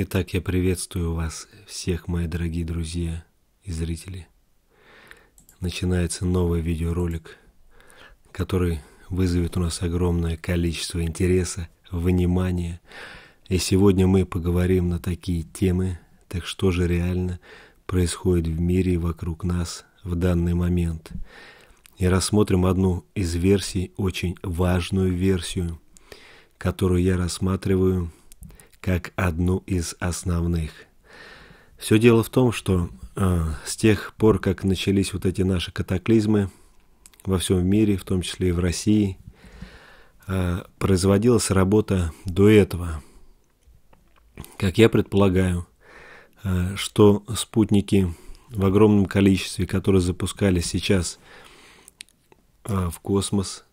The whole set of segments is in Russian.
Итак, я приветствую вас, всех мои дорогие друзья и зрители. Начинается новый видеоролик, который вызовет у нас огромное количество интереса, внимания. И сегодня мы поговорим на такие темы, так что же реально происходит в мире и вокруг нас в данный момент. И рассмотрим одну из версий, очень важную версию, которую я рассматриваю – как одну из основных. Все дело в том, что э, с тех пор, как начались вот эти наши катаклизмы во всем мире, в том числе и в России, э, производилась работа до этого. Как я предполагаю, э, что спутники в огромном количестве, которые запускались сейчас э, в космос,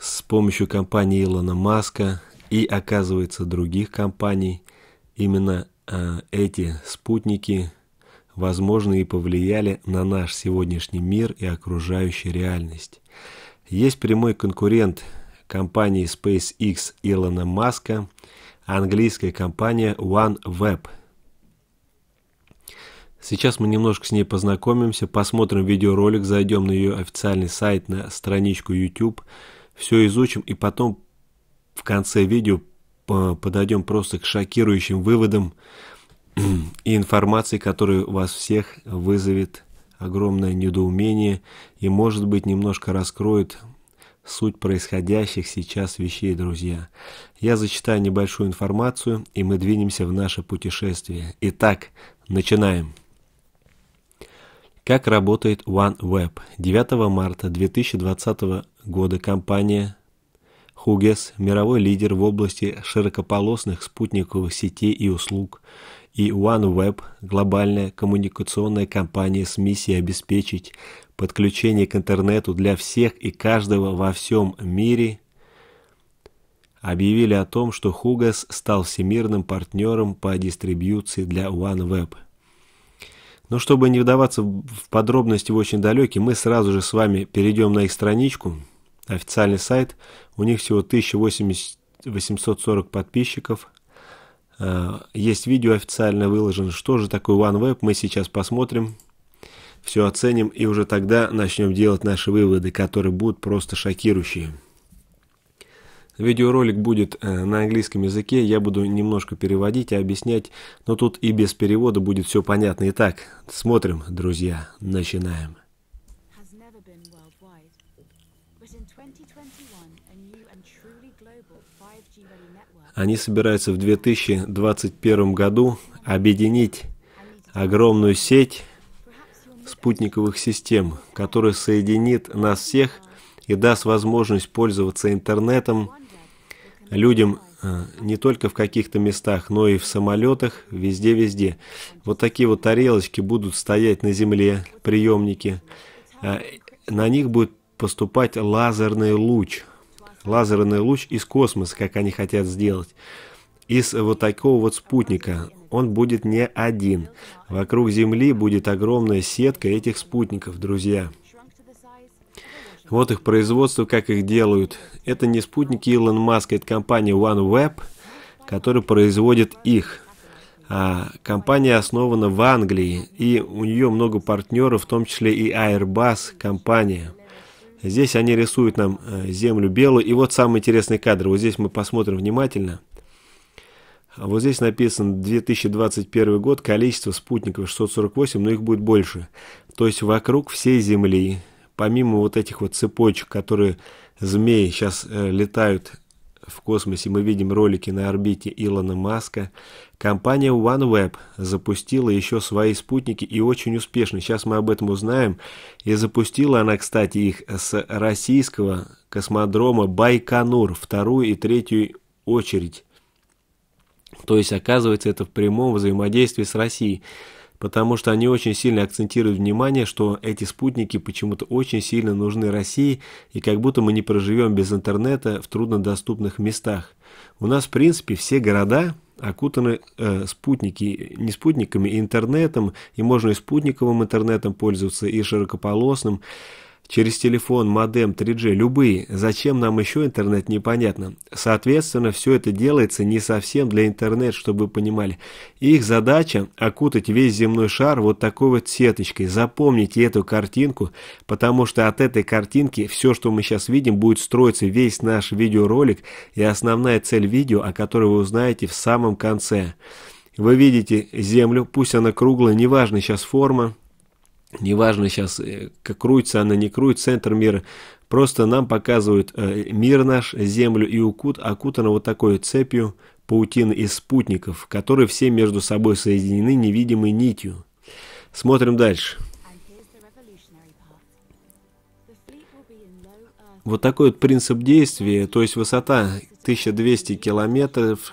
с помощью компании Илона Маска – и оказывается, других компаний именно э, эти спутники, возможно, и повлияли на наш сегодняшний мир и окружающую реальность. Есть прямой конкурент компании SpaceX Илона Маска, английская компания OneWeb. Сейчас мы немножко с ней познакомимся, посмотрим видеоролик, зайдем на ее официальный сайт, на страничку YouTube, все изучим и потом в конце видео подойдем просто к шокирующим выводам и информации, которая вас всех вызовет огромное недоумение и, может быть, немножко раскроет суть происходящих сейчас вещей, друзья. Я зачитаю небольшую информацию, и мы двинемся в наше путешествие. Итак, начинаем. Как работает OneWeb? 9 марта 2020 года компания Хугес – мировой лидер в области широкополосных спутниковых сетей и услуг, и OneWeb – глобальная коммуникационная компания с миссией обеспечить подключение к интернету для всех и каждого во всем мире, объявили о том, что Хугас стал всемирным партнером по дистрибьюции для OneWeb. Но ну, чтобы не вдаваться в подробности в очень далекие, мы сразу же с вами перейдем на их страничку – официальный сайт. У них всего 1840 подписчиков. Э, есть видео официально выложено. Что же такое OneWeb? Мы сейчас посмотрим, все оценим и уже тогда начнем делать наши выводы, которые будут просто шокирующие. Видеоролик будет э, на английском языке, я буду немножко переводить и объяснять, но тут и без перевода будет все понятно. Итак, смотрим, друзья, начинаем. Они собираются в 2021 году объединить огромную сеть спутниковых систем, которая соединит нас всех и даст возможность пользоваться интернетом людям э, не только в каких-то местах, но и в самолетах, везде-везде. Вот такие вот тарелочки будут стоять на земле, приемники. Э, на них будет поступать лазерный луч – лазерный луч из космоса, как они хотят сделать, из вот такого вот спутника. Он будет не один. Вокруг Земли будет огромная сетка этих спутников, друзья. Вот их производство, как их делают. Это не спутники Илон Маска, это компания OneWeb, которая производит их. А, компания основана в Англии, и у нее много партнеров, в том числе и Airbus компания. Здесь они рисуют нам э, землю белую. И вот самый интересный кадр. Вот здесь мы посмотрим внимательно. А вот здесь написано 2021 год, количество спутников 648, но их будет больше. То есть вокруг всей Земли, помимо вот этих вот цепочек, которые змеи сейчас э, летают в космосе мы видим ролики на орбите Илона Маска, компания OneWeb запустила еще свои спутники и очень успешно, сейчас мы об этом узнаем, и запустила она, кстати, их с российского космодрома Байконур, вторую и третью очередь. То есть, оказывается, это в прямом взаимодействии с Россией потому что они очень сильно акцентируют внимание, что эти спутники почему-то очень сильно нужны России и как будто мы не проживем без интернета в труднодоступных местах. У нас, в принципе, все города окутаны э, спутники, не спутниками, а интернетом, и можно и спутниковым интернетом пользоваться, и широкополосным. Через телефон, модем, 3G, любые. Зачем нам еще интернет, непонятно. Соответственно, все это делается не совсем для интернет, чтобы вы понимали. Их задача – окутать весь земной шар вот такой вот сеточкой. Запомните эту картинку, потому что от этой картинки все, что мы сейчас видим, будет строиться весь наш видеоролик и основная цель видео, о которой вы узнаете в самом конце. Вы видите землю, пусть она круглая, неважно сейчас форма, неважно сейчас, э, как крутится она, не крутится, центр мира, просто нам показывают э, мир наш, землю и укут, окутана вот такой цепью паутины из спутников, которые все между собой соединены невидимой нитью. Смотрим дальше. Вот такой вот принцип действия, то есть высота 1200 километров,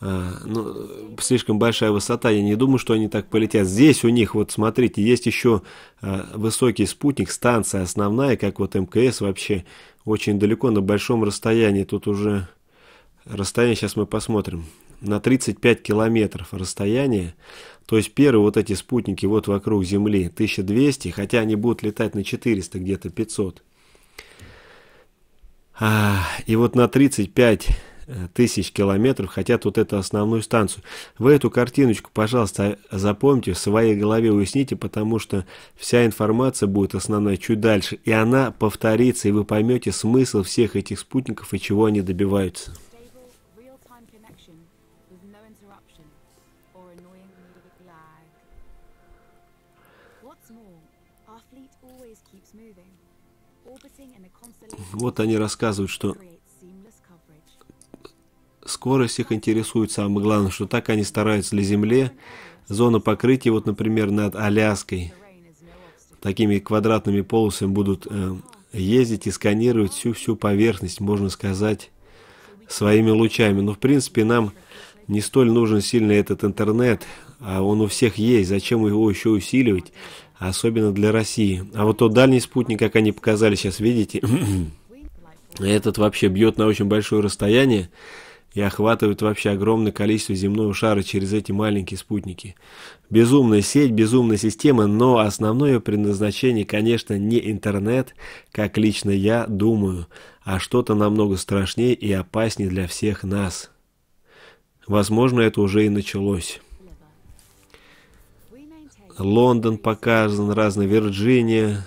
а, ну, слишком большая высота, я не думаю, что они так полетят. Здесь у них, вот смотрите, есть еще а, высокий спутник, станция основная, как вот МКС вообще, очень далеко, на большом расстоянии. Тут уже расстояние, сейчас мы посмотрим, на 35 километров расстояние. То есть первые вот эти спутники вот вокруг Земли 1200, хотя они будут летать на 400, где-то 500. А, и вот на 35 тысяч километров хотят вот эту основную станцию. Вы эту картиночку, пожалуйста, запомните, в своей голове уясните, потому что вся информация будет основной чуть дальше, и она повторится, и вы поймете смысл всех этих спутников и чего они добиваются. Вот они рассказывают, что скорость их интересует самое главное, что так они стараются для Земле Зона покрытия, вот, например, над Аляской, такими квадратными полосами будут э, ездить и сканировать всю-всю поверхность, можно сказать, своими лучами. Но, в принципе, нам не столь нужен сильно этот интернет, а он у всех есть, зачем его еще усиливать, особенно для России. А вот тот дальний спутник, как они показали, сейчас видите, этот вообще бьет на очень большое расстояние, и охватывают вообще огромное количество земного шара через эти маленькие спутники. Безумная сеть, безумная система, но основное ее предназначение, конечно, не интернет, как лично я думаю, а что-то намного страшнее и опаснее для всех нас. Возможно, это уже и началось. Лондон показан, разная Вирджиния...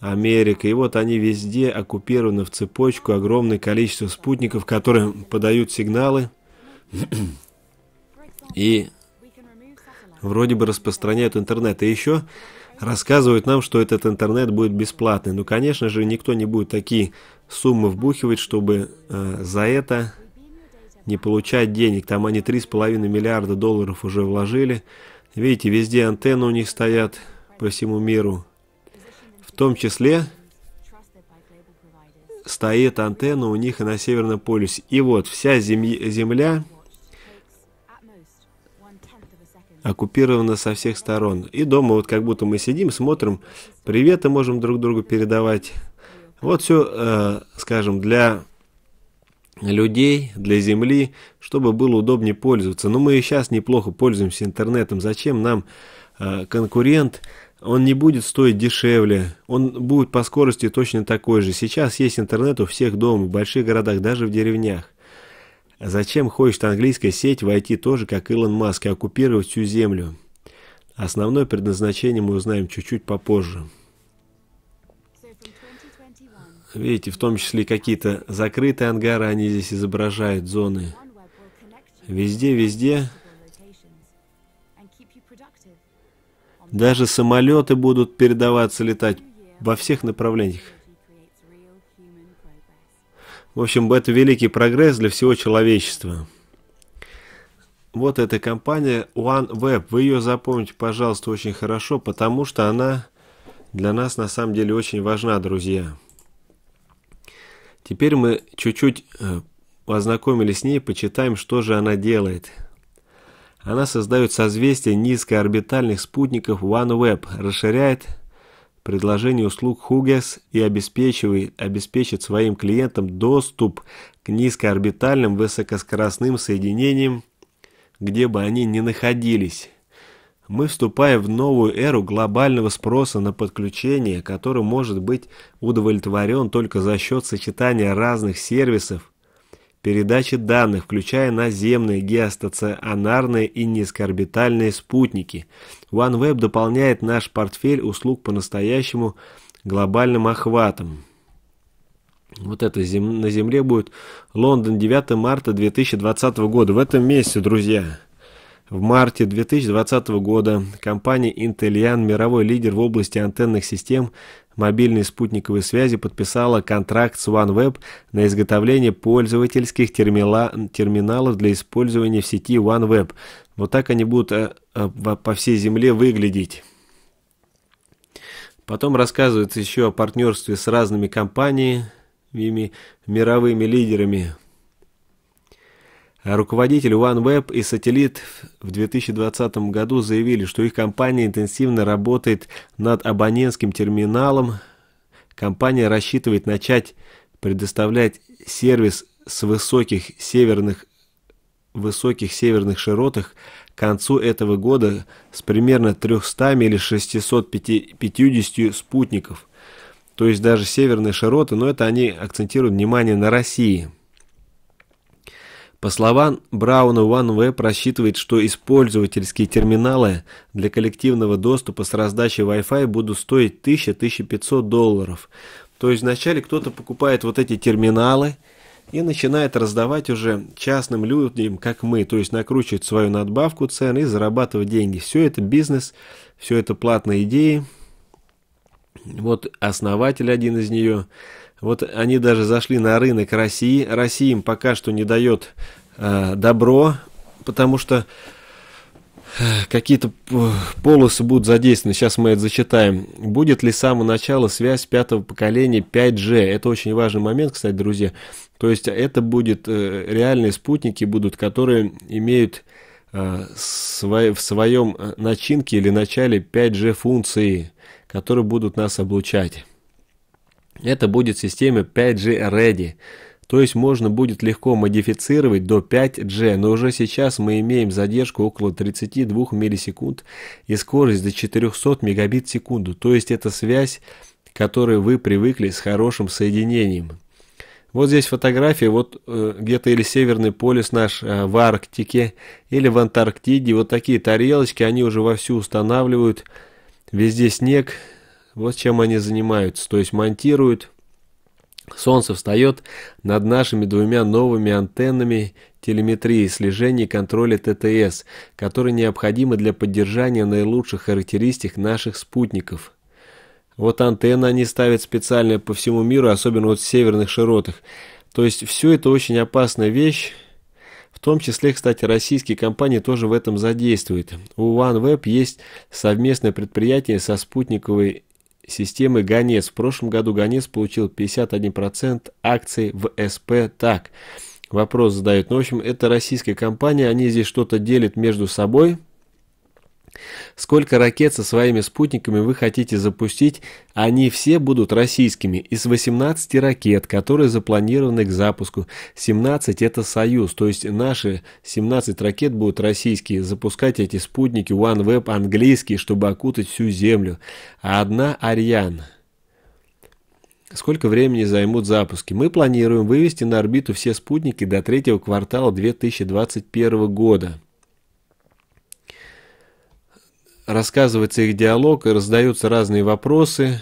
Америка, и вот они везде оккупированы в цепочку огромное количество спутников, которые подают сигналы и вроде бы распространяют интернет. И еще рассказывают нам, что этот интернет будет бесплатный. Ну, конечно же, никто не будет такие суммы вбухивать, чтобы э, за это не получать денег. Там они 3,5 миллиарда долларов уже вложили. Видите, везде антенны у них стоят по всему миру том числе стоит антенна у них и на Северном полюсе. И вот вся Земля оккупирована со всех сторон. И дома вот как будто мы сидим, смотрим, приветы можем друг другу передавать. Вот все, э, скажем, для людей, для Земли, чтобы было удобнее пользоваться. Но мы и сейчас неплохо пользуемся интернетом. Зачем нам э, конкурент? Он не будет стоить дешевле, он будет по скорости точно такой же. Сейчас есть интернет у всех дома, в больших городах, даже в деревнях. Зачем хочет английская сеть войти тоже, как Илон Маск, и оккупировать всю землю? Основное предназначение мы узнаем чуть-чуть попозже. Видите, в том числе какие-то закрытые ангары они здесь изображают, зоны. Везде-везде Даже самолеты будут передаваться летать во всех направлениях. В общем, это великий прогресс для всего человечества. Вот эта компания OneWeb. Вы ее запомните, пожалуйста, очень хорошо, потому что она для нас на самом деле очень важна, друзья. Теперь мы чуть-чуть э, ознакомились с ней, почитаем, что же она делает. Она создает созвездие низкоорбитальных спутников OneWeb, расширяет предложение услуг Хугес и обеспечивает, обеспечит своим клиентам доступ к низкоорбитальным высокоскоростным соединениям, где бы они ни находились. Мы вступаем в новую эру глобального спроса на подключение, который может быть удовлетворен только за счет сочетания разных сервисов передачи данных, включая наземные, геостационарные и низкоорбитальные спутники. OneWeb дополняет наш портфель услуг по-настоящему глобальным охватом. Вот это зем... на Земле будет Лондон 9 марта 2020 года. В этом месяце, друзья, в марте 2020 года компания Intellian, мировой лидер в области антенных систем, мобильной спутниковой связи подписала контракт с OneWeb на изготовление пользовательских термила, терминалов для использования в сети OneWeb. Вот так они будут э, э, по всей земле выглядеть. Потом рассказывается еще о партнерстве с разными компаниями, мировыми лидерами Руководитель OneWeb и Сателлит в 2020 году заявили, что их компания интенсивно работает над абонентским терминалом. Компания рассчитывает начать предоставлять сервис с высоких северных, высоких северных широтах к концу этого года с примерно 300 или 650 спутников. То есть даже северные широты, но это они акцентируют внимание на России – по словам Брауна, OneWeb рассчитывает, что использовательские терминалы для коллективного доступа с раздачей Wi-Fi будут стоить 1000-1500 долларов. То есть вначале кто-то покупает вот эти терминалы и начинает раздавать уже частным людям, как мы, то есть накручивать свою надбавку цен и зарабатывать деньги. Все это бизнес, все это платные идеи. Вот основатель один из нее – вот они даже зашли на рынок России. Россия им пока что не дает э, добро, потому что э, какие-то э, полосы будут задействованы. Сейчас мы это зачитаем. Будет ли с самого начала связь пятого поколения 5G? Это очень важный момент, кстати, друзья. То есть это будут э, реальные спутники, будут, которые имеют э, свой, в своем э, начинке или начале 5G функции, которые будут нас облучать. Это будет система 5G Ready, то есть можно будет легко модифицировать до 5G, но уже сейчас мы имеем задержку около 32 миллисекунд и скорость до 400 мегабит в секунду, то есть это связь, к которой вы привыкли с хорошим соединением. Вот здесь фотография, вот э, где-то или Северный полюс наш э, в Арктике, или в Антарктиде, вот такие тарелочки, они уже вовсю устанавливают, везде снег, вот чем они занимаются, то есть монтируют. Солнце встает над нашими двумя новыми антеннами телеметрии, слежения и контроля ТТС, которые необходимы для поддержания наилучших характеристик наших спутников. Вот антенны они ставят специально по всему миру, особенно вот в северных широтах. То есть все это очень опасная вещь. В том числе, кстати, российские компании тоже в этом задействуют. У OneWeb есть совместное предприятие со спутниковой системы Ганес. В прошлом году Ганес получил 51% акций в СП «Так». Вопрос задают. Ну, в общем, это российская компания, они здесь что-то делят между собой, Сколько ракет со своими спутниками вы хотите запустить, они все будут российскими. Из 18 ракет, которые запланированы к запуску, 17 это «Союз», то есть наши 17 ракет будут российские. Запускать эти спутники OneWeb английские, чтобы окутать всю Землю. А одна «Ариан». Сколько времени займут запуски? Мы планируем вывести на орбиту все спутники до третьего квартала 2021 года рассказывается их диалог, раздаются разные вопросы.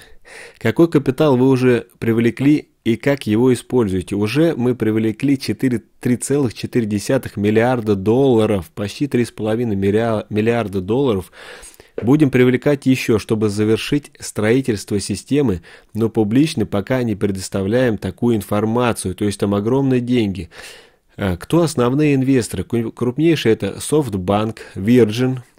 Какой капитал вы уже привлекли и как его используете? Уже мы привлекли 3,4 миллиарда долларов, почти 3,5 миллиарда долларов. Будем привлекать еще, чтобы завершить строительство системы, но публично пока не предоставляем такую информацию, то есть там огромные деньги. А, кто основные инвесторы? Крупнейший это SoftBank, Virgin –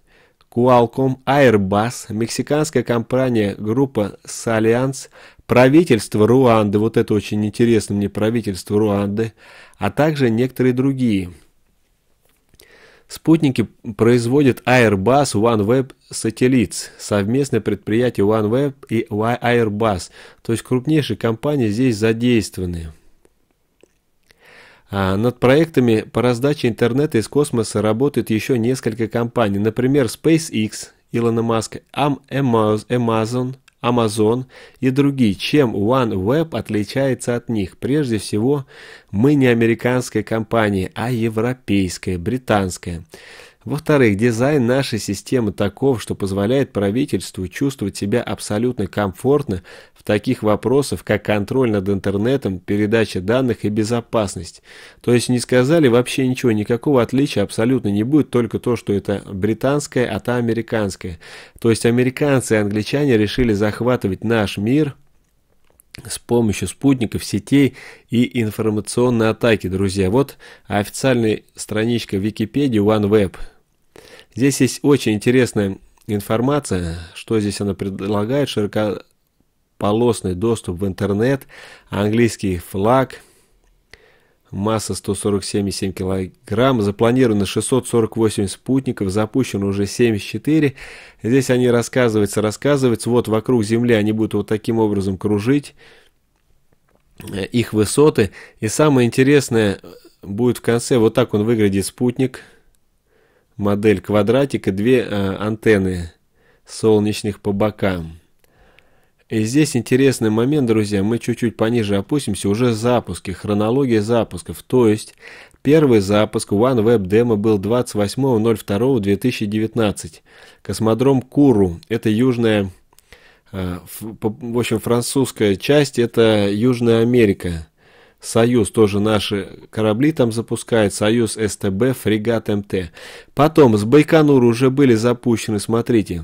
Qualcomm, Airbus, мексиканская компания группа Salliance, правительство Руанды, вот это очень интересно мне, правительство Руанды, а также некоторые другие. Спутники производят Airbus OneWeb Satellites, совместное предприятие OneWeb и Airbus, то есть крупнейшие компании здесь задействованы. А, над проектами по раздаче интернета из космоса работают еще несколько компаний, например, SpaceX, Илона Маска, Amazon, Amazon и другие. Чем OneWeb отличается от них? Прежде всего, мы не американская компания, а европейская, британская. Во-вторых, дизайн нашей системы таков, что позволяет правительству чувствовать себя абсолютно комфортно таких вопросов, как контроль над интернетом, передача данных и безопасность. То есть не сказали вообще ничего, никакого отличия абсолютно не будет, только то, что это британское, а то американское. То есть американцы и англичане решили захватывать наш мир – с помощью спутников, сетей и информационной атаки, друзья. Вот официальная страничка Википедии OneWeb. Здесь есть очень интересная информация, что здесь она предлагает, широко полосный доступ в интернет, английский флаг, масса 147,7 килограмм, запланировано 648 спутников, запущено уже 74. Здесь они рассказываются, рассказываются. Вот вокруг Земли они будут вот таким образом кружить э, их высоты. И самое интересное будет в конце, вот так он выглядит спутник, модель квадратика, две э, антенны солнечных по бокам. И здесь интересный момент, друзья, мы чуть-чуть пониже опустимся, уже запуски, хронология запусков, то есть первый запуск OneWeb Demo был 28.02.2019, космодром Куру, это южная, э, в общем, французская часть, это Южная Америка, Союз тоже наши корабли там запускает. Союз СТБ, фрегат МТ. Потом с Байконура уже были запущены, смотрите.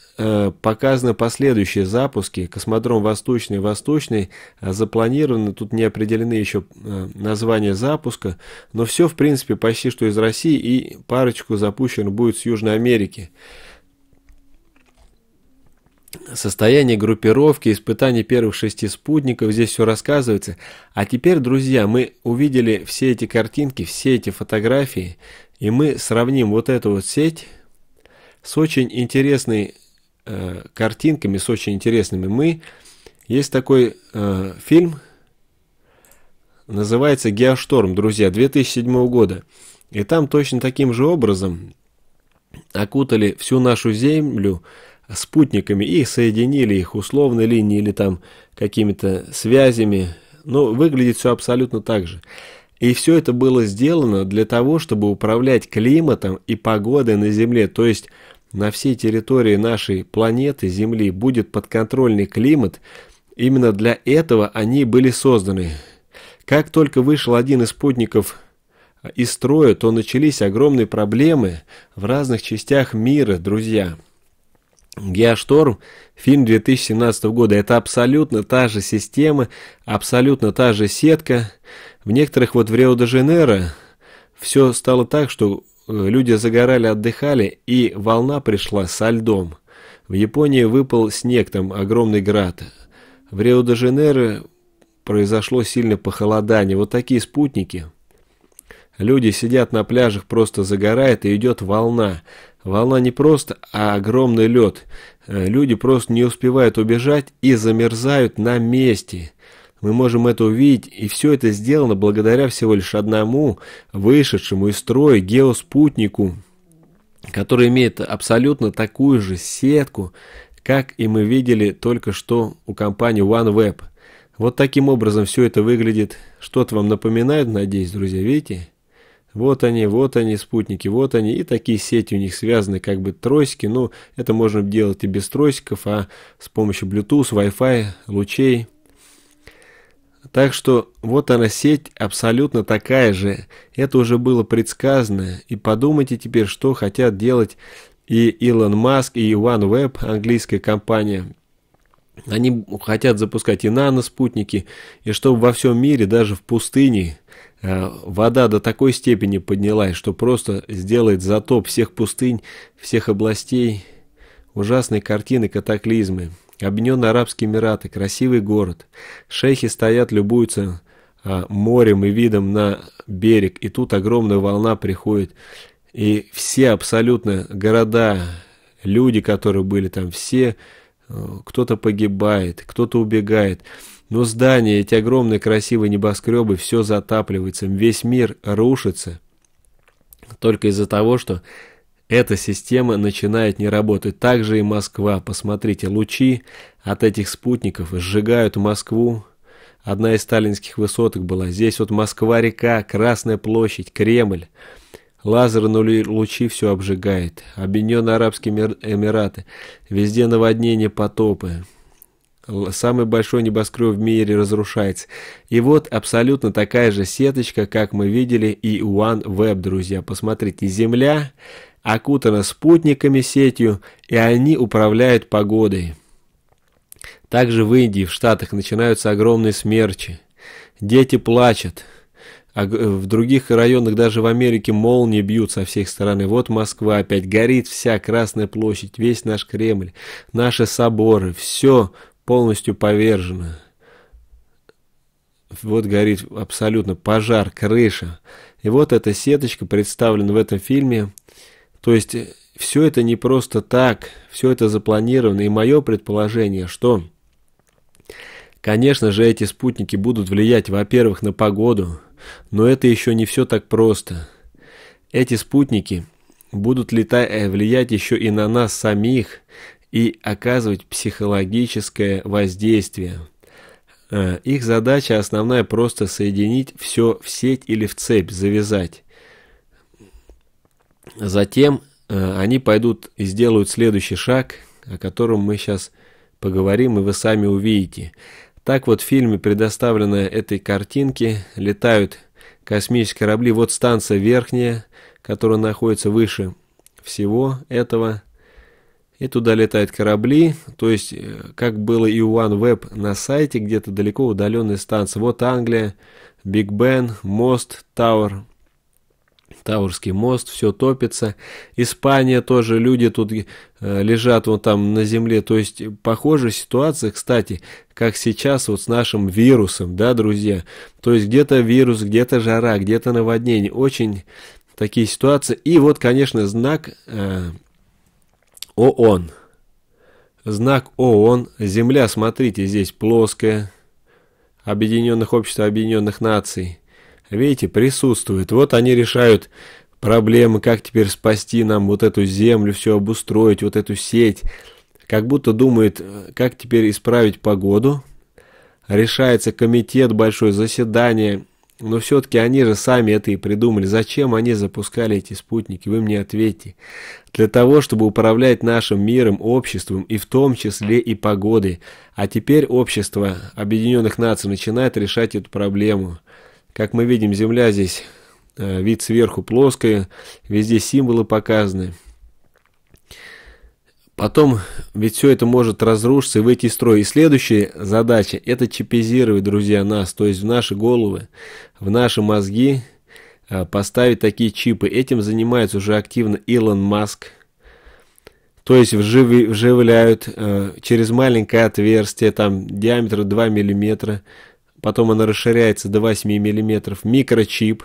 Э, показаны последующие запуски. Космодром Восточный Восточный а, запланированы, тут не определены еще э, названия запуска, но все, в принципе, почти что из России и парочку запущен будет с Южной Америки. Состояние группировки, испытания первых шести спутников, здесь все рассказывается. А теперь, друзья, мы увидели все эти картинки, все эти фотографии, и мы сравним вот эту вот сеть с очень интересной Э, картинками, с очень интересными. Мы есть такой э, фильм, называется «Геошторм», друзья, 2007 года. И там точно таким же образом окутали всю нашу Землю спутниками и соединили их условной линией или там какими-то связями. Ну, выглядит все абсолютно так же. И все это было сделано для того, чтобы управлять климатом и погодой на Земле. То есть на всей территории нашей планеты Земли будет подконтрольный климат. Именно для этого они были созданы. Как только вышел один из спутников из строя, то начались огромные проблемы в разных частях мира, друзья. Геошторм, фильм 2017 года, это абсолютно та же система, абсолютно та же сетка. В некоторых вот в Рио-де-Жанейро все стало так, что Э, люди загорали, отдыхали, и волна пришла со льдом. В Японии выпал снег, там огромный град. В Рио-де-Жанейро произошло сильное похолодание. Вот такие спутники. Люди сидят на пляжах, просто загорают, и идет волна. Волна не просто, а огромный лед. Э, люди просто не успевают убежать и замерзают на месте. Мы можем это увидеть, и все это сделано благодаря всего лишь одному вышедшему из строя геоспутнику, который имеет абсолютно такую же сетку, как и мы видели только что у компании OneWeb. Вот таким образом все это выглядит. Что-то вам напоминает, надеюсь, друзья, видите? Вот они, вот они, спутники, вот они. И такие сети у них связаны, как бы тросики. Ну, это можно делать и без тросиков, а с помощью Bluetooth, Wi-Fi, лучей – так что вот она сеть абсолютно такая же. Это уже было предсказано. И подумайте теперь, что хотят делать и Илон Маск, и OneWeb, английская компания. Они хотят запускать и наноспутники, и чтобы во всем мире, даже в пустыне, э, вода до такой степени поднялась, что просто сделает затоп всех пустынь, всех областей, ужасные картины катаклизмы. Объединенные Арабские Эмираты – красивый город. Шейхи стоят, любуются а, морем и видом на берег, и тут огромная волна приходит. И все абсолютно города, люди, которые были там, все, э, кто-то погибает, кто-то убегает. Но здания, эти огромные красивые небоскребы, все затапливается, весь мир рушится только из-за того, что эта система начинает не работать. Так же и Москва. Посмотрите, лучи от этих спутников сжигают Москву. Одна из сталинских высоток была. Здесь вот Москва-река, Красная площадь, Кремль. Лазерные лучи все обжигает. Объединенные Арабские Эмираты. Везде наводнения, потопы. Самый большой небоскреб в мире разрушается. И вот абсолютно такая же сеточка, как мы видели, и OneWeb, друзья. Посмотрите, Земля окутана спутниками сетью, и они управляют погодой. Также в Индии, в Штатах начинаются огромные смерчи. Дети плачут. А в других районах, даже в Америке, молнии бьют со всех сторон. И вот Москва опять горит вся Красная площадь, весь наш Кремль, наши соборы. Все полностью повержено. Вот горит абсолютно пожар, крыша. И вот эта сеточка представлена в этом фильме то есть э, все это не просто так, все это запланировано. И мое предположение, что, конечно же, эти спутники будут влиять, во-первых, на погоду, но это еще не все так просто. Эти спутники будут э, влиять еще и на нас самих и оказывать психологическое воздействие. Э, их задача основная просто соединить все в сеть или в цепь, завязать. Затем э, они пойдут и сделают следующий шаг, о котором мы сейчас поговорим, и вы сами увидите. Так вот в фильме, предоставленной этой картинке, летают космические корабли. Вот станция верхняя, которая находится выше всего этого. И туда летают корабли, то есть, э, как было и у OneWeb на сайте, где-то далеко удаленные станция. Вот Англия, Биг Бен, Мост, Тауэр, Таурский мост, все топится. Испания тоже, люди тут э, лежат вот там на земле. То есть, похожая ситуация, кстати, как сейчас вот с нашим вирусом, да, друзья. То есть, где-то вирус, где-то жара, где-то наводнение. Очень такие ситуации. И вот, конечно, знак э, ООН. Знак ООН. Земля, смотрите, здесь плоская. Объединенных обществ, Объединенных наций. Видите, присутствует. Вот они решают проблемы, как теперь спасти нам вот эту землю, все обустроить, вот эту сеть. Как будто думает, э, как теперь исправить погоду. Решается комитет, большое заседание. Но все-таки они же сами это и придумали. Зачем они запускали эти спутники? Вы мне ответьте. Для того, чтобы управлять нашим миром, обществом и в том числе и погодой. А теперь общество Объединенных Наций начинает решать эту проблему. Как мы видим, земля здесь, э, вид сверху плоская, везде символы показаны. Потом, ведь все это может разрушиться и выйти из строя. И следующая задача – это чипизировать, друзья, нас, то есть в наши головы, в наши мозги э, поставить такие чипы. Этим занимается уже активно Илон Маск. То есть вживляют э, через маленькое отверстие, там диаметр 2 миллиметра, потом она расширяется до 8 мм, микрочип,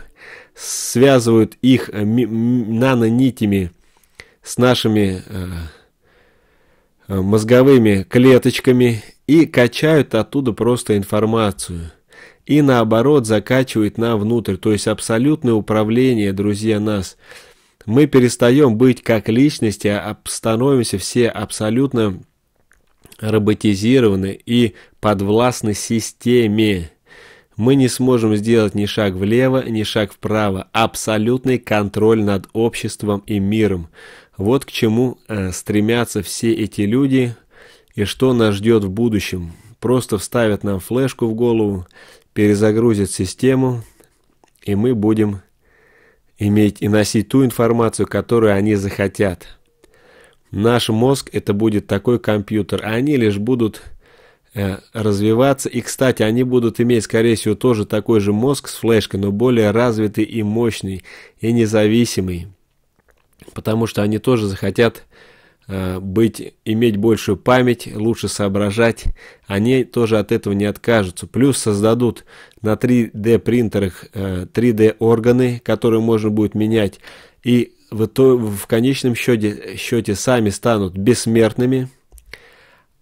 связывают их э, нанонитями с нашими э, э, мозговыми клеточками и качают оттуда просто информацию. И наоборот закачивают нам внутрь, то есть абсолютное управление, друзья, нас. Мы перестаем быть как личности, а становимся все абсолютно роботизированы и подвластны системе. Мы не сможем сделать ни шаг влево, ни шаг вправо. Абсолютный контроль над обществом и миром. Вот к чему э, стремятся все эти люди и что нас ждет в будущем. Просто вставят нам флешку в голову, перезагрузят систему, и мы будем иметь и носить ту информацию, которую они захотят. Наш мозг это будет такой компьютер, а они лишь будут э, развиваться. И, кстати, они будут иметь, скорее всего, тоже такой же мозг с флешкой, но более развитый и мощный, и независимый. Потому что они тоже захотят э, быть, иметь большую память, лучше соображать. Они тоже от этого не откажутся. Плюс создадут на 3D принтерах 3D э, органы, которые можно будет менять. И в, то, в конечном счете, счете сами станут бессмертными,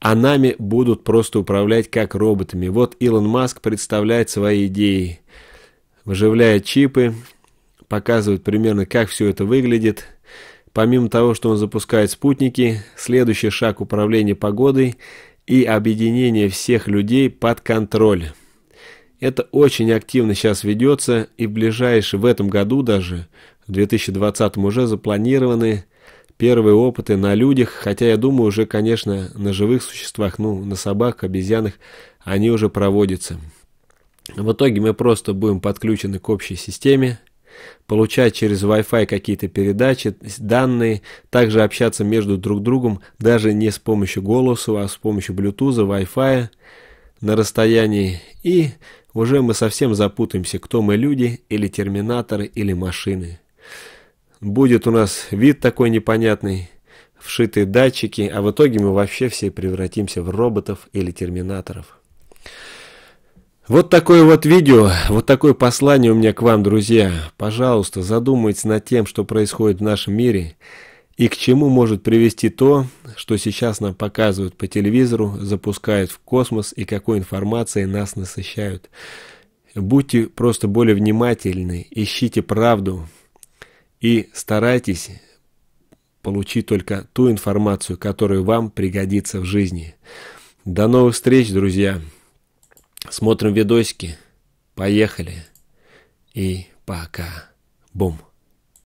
а нами будут просто управлять как роботами. Вот Илон Маск представляет свои идеи, выживляет чипы, показывает примерно, как все это выглядит. Помимо того, что он запускает спутники, следующий шаг управления погодой и объединение всех людей под контроль. Это очень активно сейчас ведется, и в ближайшем, в этом году даже, в 2020-м уже запланированы первые опыты на людях, хотя я думаю уже, конечно, на живых существах, ну, на собак, обезьянах, они уже проводятся. В итоге мы просто будем подключены к общей системе, получать через Wi-Fi какие-то передачи, данные, также общаться между друг другом, даже не с помощью голоса, а с помощью Bluetooth, Wi-Fi на расстоянии. И уже мы совсем запутаемся, кто мы люди или терминаторы или машины. Будет у нас вид такой непонятный, вшитые датчики, а в итоге мы вообще все превратимся в роботов или терминаторов. Вот такое вот видео, вот такое послание у меня к вам, друзья. Пожалуйста, задумайтесь над тем, что происходит в нашем мире и к чему может привести то, что сейчас нам показывают по телевизору, запускают в космос и какой информацией нас насыщают. Будьте просто более внимательны, ищите правду, и старайтесь получить только ту информацию, которая вам пригодится в жизни. До новых встреч, друзья. Смотрим видосики. Поехали. И пока. Бум.